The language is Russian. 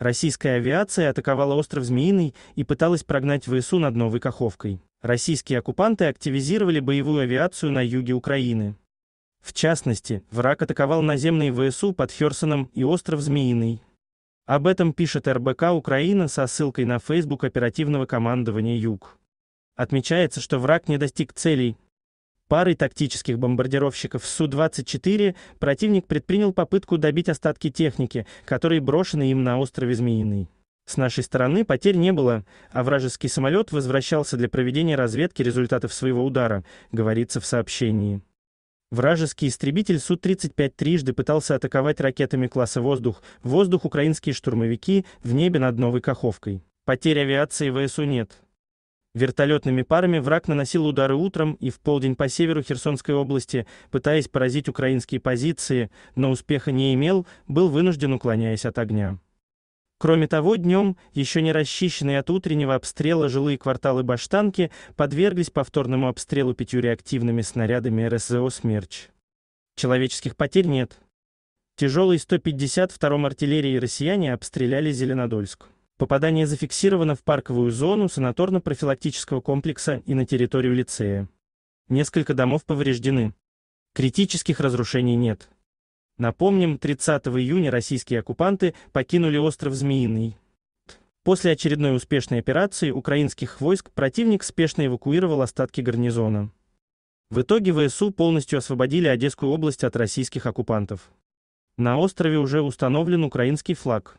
Российская авиация атаковала остров Змеиный и пыталась прогнать ВСУ над Новой Каховкой. Российские оккупанты активизировали боевую авиацию на юге Украины. В частности, враг атаковал наземные ВСУ под Херсоном и остров Змеиный. Об этом пишет РБК Украина со ссылкой на Facebook оперативного командования «Юг». Отмечается, что враг не достиг целей, парой тактических бомбардировщиков Су-24 противник предпринял попытку добить остатки техники, которые брошены им на острове Змеиный. С нашей стороны потерь не было, а вражеский самолет возвращался для проведения разведки результатов своего удара, говорится в сообщении. Вражеский истребитель Су-35 трижды пытался атаковать ракетами класса «Воздух» воздух украинские штурмовики в небе над Новой Каховкой. Потерь авиации ВСУ нет. Вертолетными парами враг наносил удары утром и в полдень по северу Херсонской области, пытаясь поразить украинские позиции, но успеха не имел, был вынужден уклоняясь от огня. Кроме того, днем, еще не расчищенные от утреннего обстрела жилые кварталы Баштанки подверглись повторному обстрелу пятью реактивными снарядами РСЗО «Смерч». Человеческих потерь нет. Тяжелые 152-м артиллерии россияне обстреляли Зеленодольск. Попадание зафиксировано в парковую зону санаторно-профилактического комплекса и на территорию лицея. Несколько домов повреждены. Критических разрушений нет. Напомним, 30 июня российские оккупанты покинули остров Змеиный. После очередной успешной операции украинских войск противник спешно эвакуировал остатки гарнизона. В итоге ВСУ полностью освободили Одесскую область от российских оккупантов. На острове уже установлен украинский флаг.